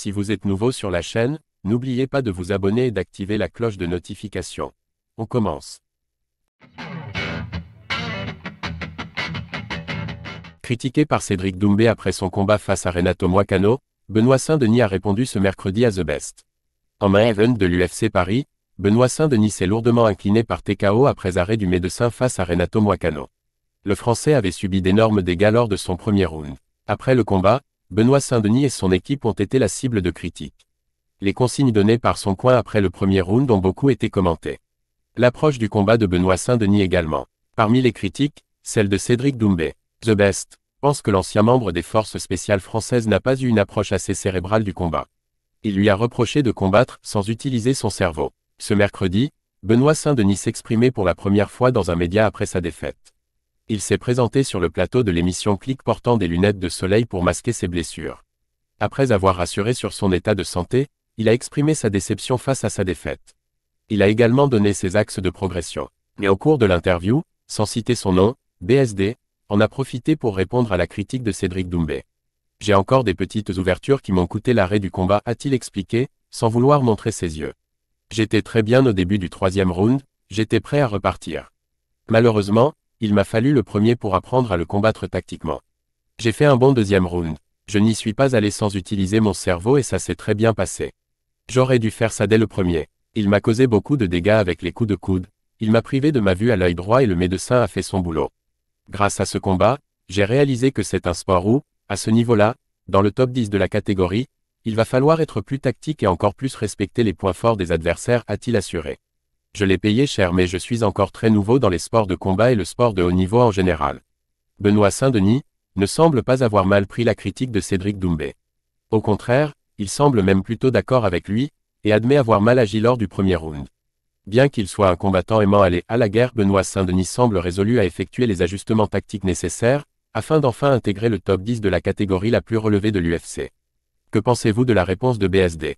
Si vous êtes nouveau sur la chaîne, n'oubliez pas de vous abonner et d'activer la cloche de notification. On commence. Critiqué par Cédric Doumbé après son combat face à Renato Moicano, Benoît Saint-Denis a répondu ce mercredi à The Best. En main event de l'UFC Paris, Benoît Saint-Denis s'est lourdement incliné par TKO après arrêt du médecin face à Renato Moicano. Le Français avait subi d'énormes dégâts lors de son premier round. Après le combat, Benoît Saint-Denis et son équipe ont été la cible de critiques. Les consignes données par son coin après le premier round ont beaucoup été commentées. L'approche du combat de Benoît Saint-Denis également. Parmi les critiques, celle de Cédric Doumbé. The Best pense que l'ancien membre des forces spéciales françaises n'a pas eu une approche assez cérébrale du combat. Il lui a reproché de combattre sans utiliser son cerveau. Ce mercredi, Benoît Saint-Denis s'exprimait pour la première fois dans un média après sa défaite. Il s'est présenté sur le plateau de l'émission clic portant des lunettes de soleil pour masquer ses blessures. Après avoir rassuré sur son état de santé, il a exprimé sa déception face à sa défaite. Il a également donné ses axes de progression. Mais au cours de l'interview, sans citer son nom, BSD, en a profité pour répondre à la critique de Cédric Doumbé. J'ai encore des petites ouvertures qui m'ont coûté l'arrêt du combat, a-t-il expliqué, sans vouloir montrer ses yeux. J'étais très bien au début du troisième round, j'étais prêt à repartir. Malheureusement, il m'a fallu le premier pour apprendre à le combattre tactiquement. J'ai fait un bon deuxième round. Je n'y suis pas allé sans utiliser mon cerveau et ça s'est très bien passé. J'aurais dû faire ça dès le premier. Il m'a causé beaucoup de dégâts avec les coups de coude, il m'a privé de ma vue à l'œil droit et le médecin a fait son boulot. Grâce à ce combat, j'ai réalisé que c'est un sport où, à ce niveau-là, dans le top 10 de la catégorie, il va falloir être plus tactique et encore plus respecter les points forts des adversaires, a-t-il assuré. Je l'ai payé cher mais je suis encore très nouveau dans les sports de combat et le sport de haut niveau en général. Benoît Saint-Denis ne semble pas avoir mal pris la critique de Cédric Doumbé. Au contraire, il semble même plutôt d'accord avec lui, et admet avoir mal agi lors du premier round. Bien qu'il soit un combattant aimant aller à la guerre, Benoît Saint-Denis semble résolu à effectuer les ajustements tactiques nécessaires, afin d'enfin intégrer le top 10 de la catégorie la plus relevée de l'UFC. Que pensez-vous de la réponse de BSD